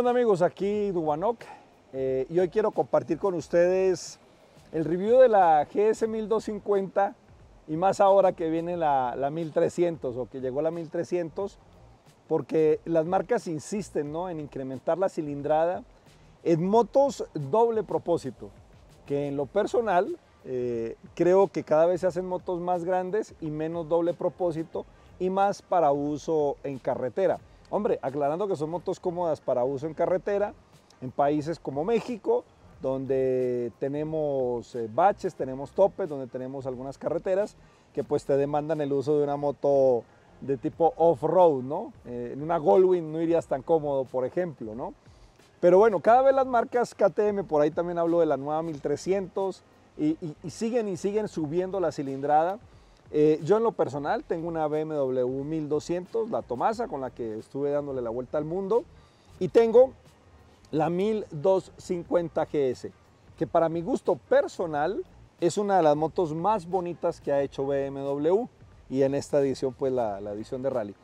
Hola amigos? Aquí Dubanok eh, y hoy quiero compartir con ustedes el review de la GS 1250 y más ahora que viene la, 1300 o que llegó la 1300 porque las marcas insisten en incrementar la cilindrada en motos doble propósito que en lo personal eh, creo que cada vez se hacen motos más grandes y menos doble propósito y más para uso en carretera. Hombre, aclarando que son motos cómodas para uso en carretera, en países como México, donde tenemos eh, baches, tenemos topes, donde tenemos algunas carreteras que pues te demandan el uso de una moto de tipo off-road, ¿no? Eh, en una Goldwing no irías tan cómodo, por ejemplo, ¿no? Pero bueno, cada vez las marcas KTM, por ahí también hablo de la nueva 1300, y, y siguen y siguen subiendo la cilindrada. Eh, yo en lo personal tengo una BMW 1200, la Tomasa, con la que estuve dándole la vuelta al mundo. Y tengo la 1250 GS, que para mi gusto personal es una de las motos más bonitas que ha hecho BMW y en esta edición, pues la, edición de rally.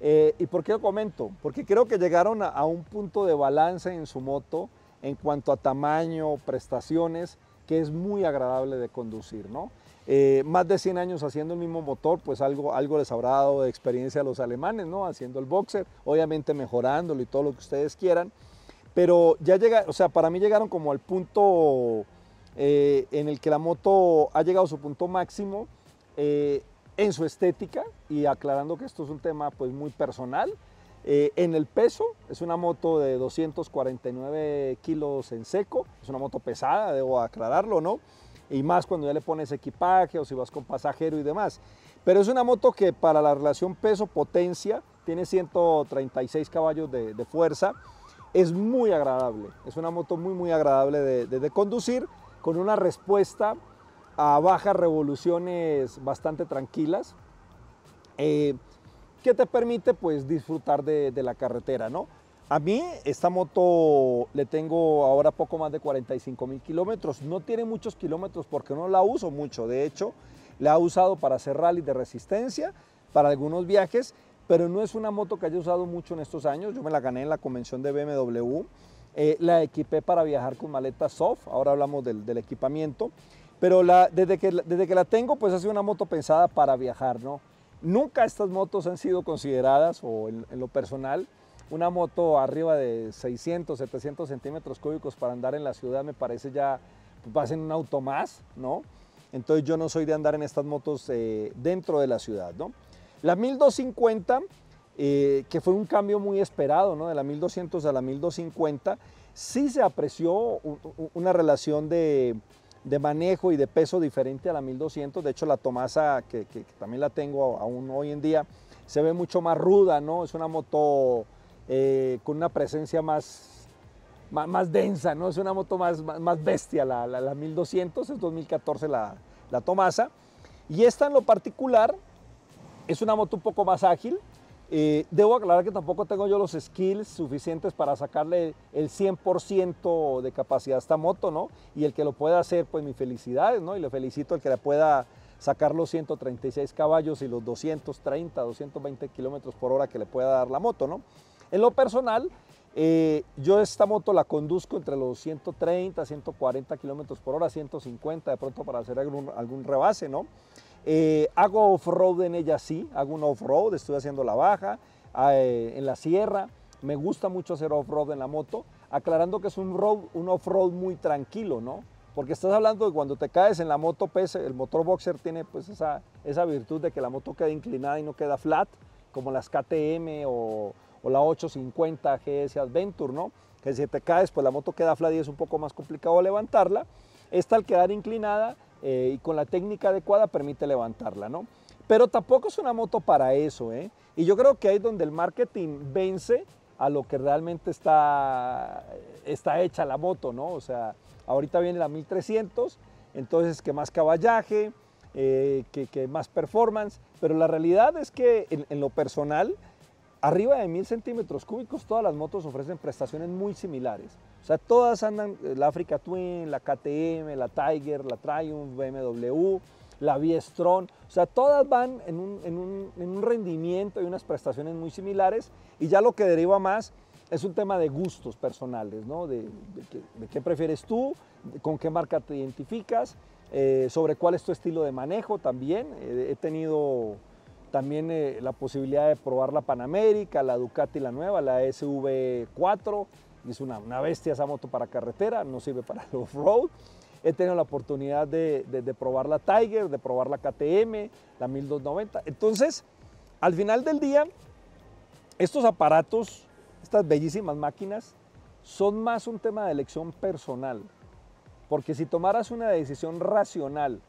Eh, ¿Y por qué lo comento? Porque creo que llegaron a un punto de balance en su moto en cuanto a tamaño, prestaciones que es muy agradable de conducir, ¿no? Eh, más de 100 años haciendo el mismo motor, pues algo, algo les habrá dado de experiencia a los alemanes, ¿no? Haciendo el boxer, obviamente mejorándolo y todo lo que ustedes quieran. Pero ya llega, o sea, para mí llegaron como al punto eh, en el que la moto ha llegado a su punto máximo eh, en su estética y aclarando que esto es un tema pues muy personal. Eh, en el peso, es una moto de 249 kilos en seco, es una moto pesada, debo aclararlo, ¿no? Y más cuando ya le pones equipaje o si vas con pasajero y demás. Pero es una moto que para la relación peso-potencia tiene 136 caballos de, fuerza. Es muy agradable, es una moto muy, muy agradable de, conducir, con una respuesta a bajas revoluciones bastante tranquilas. Eh, que te permite pues disfrutar de, la carretera, ¿no? A mí esta moto le tengo ahora poco más de 45 mil kilómetros. No tiene muchos kilómetros porque no la uso mucho. De hecho, la he usado para hacer rally de resistencia, para algunos viajes, pero no es una moto que haya usado mucho en estos años. Yo me la gané en la convención de BMW. Eh, la equipé para viajar con maleta soft. Ahora hablamos del, equipamiento. Pero la, desde, que, desde que la tengo, pues ha sido una moto pensada para viajar, ¿no? Nunca estas motos han sido consideradas, o en, lo personal, una moto arriba de 600, 700 centímetros cúbicos para andar en la ciudad me parece ya, pasen un auto más, ¿no? Entonces yo no soy de andar en estas motos eh, dentro de la ciudad, ¿no? La 1250, eh, que fue un cambio muy esperado, ¿no? De la 1200 a la 1250, sí se apreció una relación de de manejo y de peso diferente a la 1200. De hecho, la Tomasa, que, también la tengo aún hoy en día, se ve mucho más ruda, ¿no? Es una moto eh, con una presencia más, más, densa, ¿no? Es una moto más, más, bestia, la, 1200, es 2014 la, la Tomasa. Y esta en lo particular es una moto un poco más ágil, debo aclarar que tampoco tengo yo los skills suficientes para sacarle el 100% de capacidad a esta moto, ¿no? Y el que lo pueda hacer, pues mi felicidades, ¿no? Y le felicito al que le pueda sacar los 136 caballos y los 230, 220 kilómetros por hora que le pueda dar la moto, ¿no? En lo personal, eh, yo esta moto la conduzco entre los 130, 140 kilómetros por hora, 150 de pronto para hacer algún, algún rebase, ¿no? Eh, hago off-road en ella sí, hago un off-road, estoy haciendo la baja, ah, eh, en la sierra. Me gusta mucho hacer off-road en la moto, aclarando que es un, road, un off-road muy tranquilo, ¿no? Porque estás hablando de cuando te caes en la moto, pues, el motor boxer tiene pues esa, virtud de que la moto queda inclinada y no queda flat, como las KTM o, o la 850 GS Adventure, ¿no? Que si te caes, pues la moto queda flat y es un poco más complicado levantarla. Esta al quedar inclinada eh, y con la técnica adecuada permite levantarla, ¿no? Pero tampoco es una moto para eso, ¿eh? Y yo creo que ahí es donde el marketing vence a lo que realmente está, está hecha la moto, ¿no? O sea, ahorita viene la 1300, entonces que más caballaje, eh, que, más performance, pero la realidad es que en lo personal, Arriba de 1000 centímetros cúbicos, todas las motos ofrecen prestaciones muy similares. O sea, todas andan, eh, la Africa Twin, la KTM, la Tiger, la Triumph, BMW, la Viestron. O sea, todas van en un, rendimiento y unas prestaciones muy similares. Y ya lo que deriva más es un tema de gustos personales, ¿no? De, qué prefieres tú, con qué marca te identificas, eh, sobre cuál es tu estilo de manejo también. Eh, he tenido también eh, la posibilidad de probar la Panamérica, la Ducati, la nueva, la SV4. Es una, una bestia esa moto para carretera, no sirve para el off-road. He tenido la oportunidad de, probar la Tiger, de probar la KTM, la 1290. Entonces, al final del día, estos aparatos, estas bellísimas máquinas, son más un tema de elección personal. Porque si tomaras una decisión racional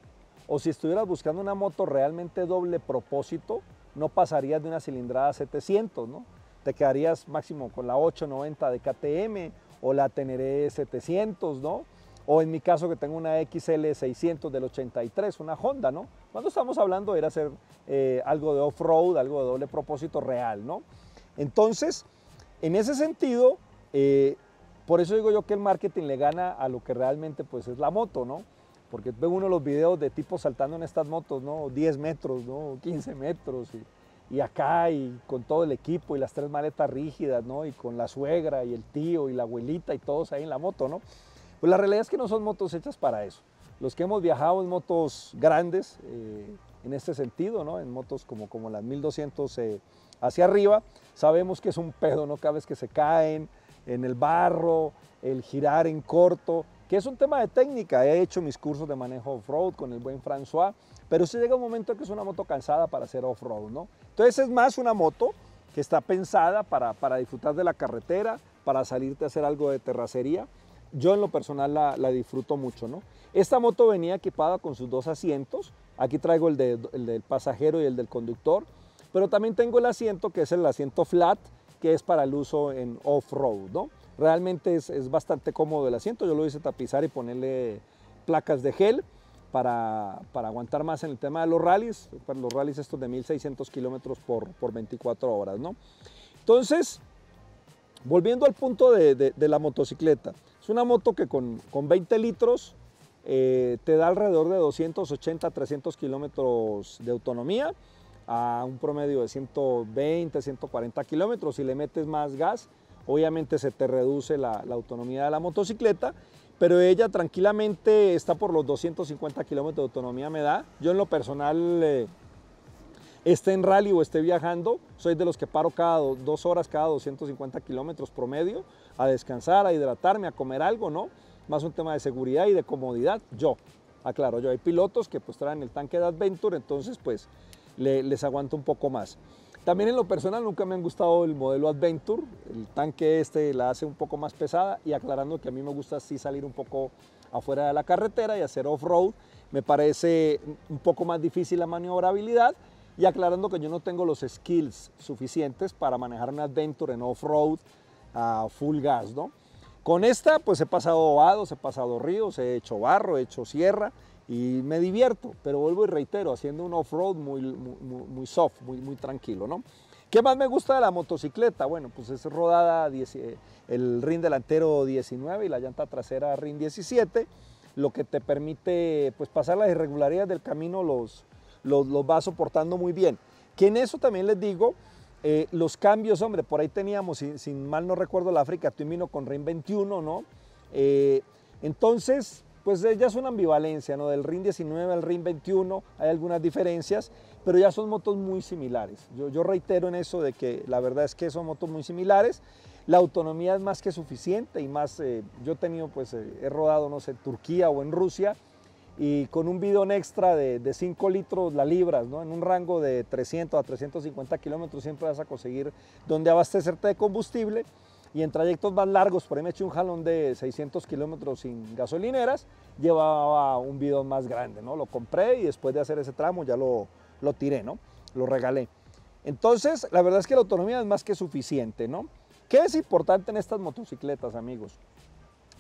o si estuvieras buscando una moto realmente doble propósito, no pasarías de una cilindrada 700, ¿no? Te quedarías máximo con la 890 de KTM o la Teneré 700, ¿no? O en mi caso que tengo una XL 600 del 83, una Honda, ¿no? Cuando estamos hablando era hacer eh, algo de off-road, algo de doble propósito real, ¿no? Entonces, en ese sentido, eh, por eso digo yo que el marketing le gana a lo que realmente pues es la moto, ¿no? porque veo uno los videos de tipos saltando en estas motos, ¿no? 10 metros, ¿no? 15 metros, y, acá, y con todo el equipo, y las tres maletas rígidas, ¿no? Y con la suegra, y el tío, y la abuelita, y todos ahí en la moto, ¿no? Pues la realidad es que no son motos hechas para eso. Los que hemos viajado en motos grandes, eh, en este sentido, ¿no? En motos como, como las 1200 eh, hacia arriba, sabemos que es un pedo, ¿no? Cada vez que se caen en el barro, el girar en corto, que es un tema de técnica. He hecho mis cursos de manejo off-road con el buen François, pero si llega un momento que es una moto cansada para hacer off-road, ¿no? Entonces es más una moto que está pensada para, disfrutar de la carretera, para salirte a hacer algo de terracería. Yo en lo personal la, disfruto mucho, ¿no? Esta moto venía equipada con sus dos asientos. Aquí traigo el, de, el del pasajero y el del conductor, pero también tengo el asiento que es el asiento flat, que es para el uso en off-road, ¿no? Realmente es, bastante cómodo el asiento, yo lo hice tapizar y ponerle placas de gel. Para, aguantar más en el tema de los rallies, para pues, los rallies estos de 1600 kilómetros por, 24 horas, ¿no? Entonces, volviendo al punto de, la motocicleta, es una moto que con, 20 litros eh, te da alrededor de 280 300 kilómetros de autonomía a un promedio de 120, 140 kilómetros. Si le metes más gas, obviamente se te reduce la, autonomía de la motocicleta, pero ella tranquilamente está por los 250 kilómetros de autonomía me da. Yo en lo personal, eh, esté en rally o esté viajando, soy de los que paro cada dos horas, cada 250 kilómetros promedio, a descansar, a hidratarme, a comer algo, ¿no? Más un tema de seguridad y de comodidad, yo, aclaro, yo hay pilotos que pues traen el tanque de Adventure, entonces pues les aguanto un poco más. También en lo personal nunca me han gustado el modelo Adventure, el tanque este la hace un poco más pesada y aclarando que a mí me gusta así salir un poco afuera de la carretera y hacer off-road, me parece un poco más difícil la maniobrabilidad y aclarando que yo no tengo los skills suficientes para manejar una Adventure en off-road a full gas, ¿no? Con esta pues he pasado vados, he pasado ríos, he hecho barro, he hecho sierra y me divierto, pero vuelvo y reitero, haciendo un off-road muy, muy, soft, muy, muy tranquilo, ¿no? ¿Qué más me gusta de la motocicleta? Bueno, pues es rodada el rin delantero 19 y la llanta trasera rin 17, lo que te permite pues, pasar las irregularidades del camino, los, los, los va soportando muy bien. Que en eso también les digo, eh, los cambios, hombre, por ahí teníamos, sin, mal no recuerdo, la África Twin vino con rin 21, ¿no? Eh, entonces, pues eh, ya es una ambivalencia, ¿no? Del RIN 19 al RIN 21 hay algunas diferencias, pero ya son motos muy similares. Yo, reitero en eso de que la verdad es que son motos muy similares. La autonomía es más que suficiente y más, eh, yo he tenido, pues eh, he rodado, no sé, en Turquía o en Rusia y con un bidón extra de, 5 litros la libras, En un rango de 300 a 350 kilómetros siempre vas a conseguir donde abastecerte de combustible y en trayectos más largos, por ahí me eché un jalón de 600 kilómetros sin gasolineras, llevaba un bidón más grande, ¿no? Lo compré y después de hacer ese tramo ya lo, lo tiré, ¿no? Lo regalé. Entonces, la verdad es que la autonomía es más que suficiente, ¿no? ¿Qué es importante en estas motocicletas, amigos?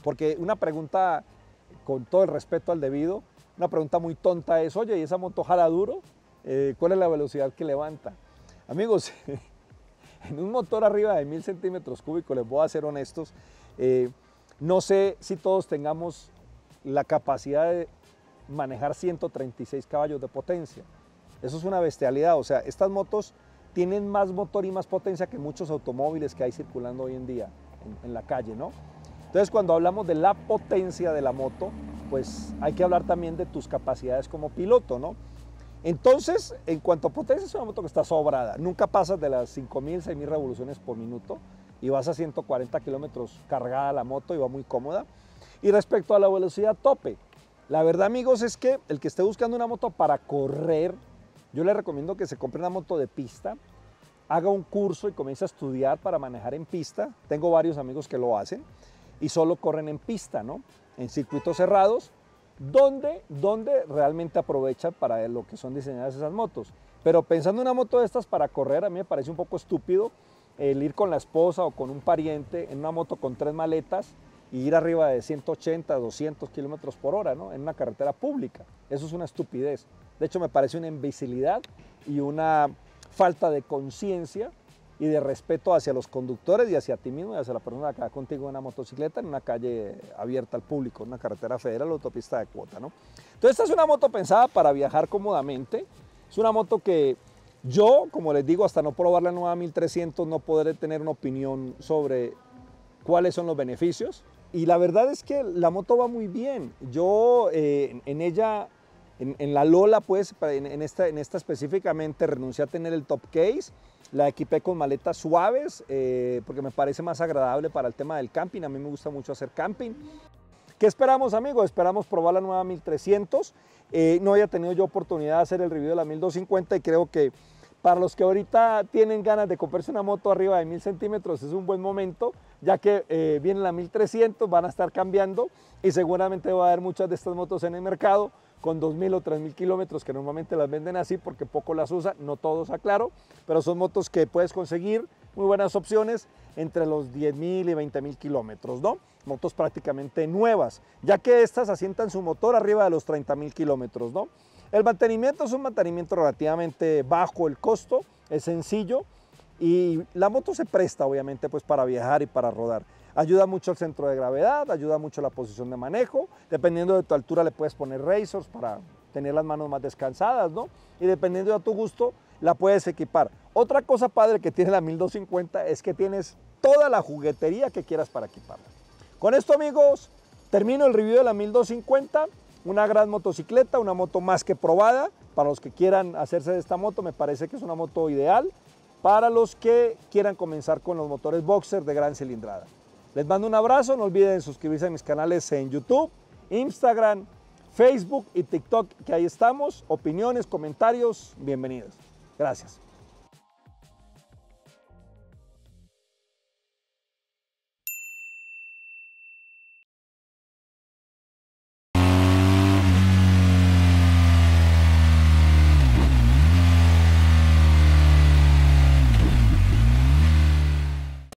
Porque una pregunta, con todo el respeto al debido, una pregunta muy tonta es, oye, ¿y esa moto jala duro? Eh, ¿Cuál es la velocidad que levanta? Amigos, en un motor arriba de 1000 centímetros cúbicos, les voy a ser honestos, eh, no sé si todos tengamos la capacidad de manejar 136 caballos de potencia. Eso es una bestialidad, o sea, estas motos tienen más motor y más potencia que muchos automóviles que hay circulando hoy en día en la calle, ¿no? Entonces, cuando hablamos de la potencia de la moto, pues hay que hablar también de tus capacidades como piloto, ¿no? Entonces, en cuanto a potencia, es una moto que está sobrada. Nunca pasas de las 5.000, 6.000 revoluciones por minuto y vas a 140 kilómetros cargada la moto y va muy cómoda. Y respecto a la velocidad tope, la verdad amigos es que el que esté buscando una moto para correr, yo le recomiendo que se compre una moto de pista, haga un curso y comience a estudiar para manejar en pista. Tengo varios amigos que lo hacen y solo corren en pista, ¿no? En circuitos cerrados ¿Dónde realmente aprovecha para lo que son diseñadas esas motos. Pero pensando en una moto de estas para correr, a mí me parece un poco estúpido el ir con la esposa o con un pariente en una moto con tres maletas y ir arriba de 180, 200 kilómetros por hora, ¿no? En una carretera pública. Eso es una estupidez. De hecho, me parece una imbecilidad y una falta de conciencia y de respeto hacia los conductores y hacia ti mismo y hacia la persona que va contigo en una motocicleta en una calle abierta al público, en una carretera federal, autopista de cuota. ¿no? Entonces esta es una moto pensada para viajar cómodamente, es una moto que yo, como les digo, hasta no probar la nueva 1300 no podré tener una opinión sobre cuáles son los beneficios. Y la verdad es que la moto va muy bien. Yo eh, en ella en, la Lola, pues, en, esta, en esta específicamente, renuncié a tener el top case la equipé con maletas suaves eh, porque me parece más agradable para el tema del camping. A mí me gusta mucho hacer camping. ¿Qué esperamos, amigos? Esperamos probar la nueva 1300. Eh, no había tenido yo oportunidad de hacer el review de la 1250 y creo que para los que ahorita tienen ganas de comprarse una moto arriba de 1000 centímetros es un buen momento, ya que eh, viene la 1300, van a estar cambiando y seguramente va a haber muchas de estas motos en el mercado con 2.000 o 3.000 kilómetros que normalmente las venden así porque poco las usa, no todos aclaro, pero son motos que puedes conseguir, muy buenas opciones, entre los 10.000 y 20.000 kilómetros, ¿no? Motos prácticamente nuevas, ya que estas asientan su motor arriba de los 30.000 kilómetros, ¿no? El mantenimiento es un mantenimiento relativamente bajo el costo, es sencillo y la moto se presta obviamente pues para viajar y para rodar. Ayuda mucho el centro de gravedad, ayuda mucho la posición de manejo. Dependiendo de tu altura le puedes poner razors para tener las manos más descansadas, ¿no? Y dependiendo de tu gusto la puedes equipar. Otra cosa padre que tiene la 1250 es que tienes toda la juguetería que quieras para equiparla. Con esto amigos, termino el review de la 1250. Una gran motocicleta, una moto más que probada. Para los que quieran hacerse de esta moto, me parece que es una moto ideal para los que quieran comenzar con los motores boxer de gran cilindrada. Les mando un abrazo, no olviden suscribirse a mis canales en YouTube, Instagram, Facebook y TikTok, que ahí estamos. Opiniones, comentarios, bienvenidos. Gracias.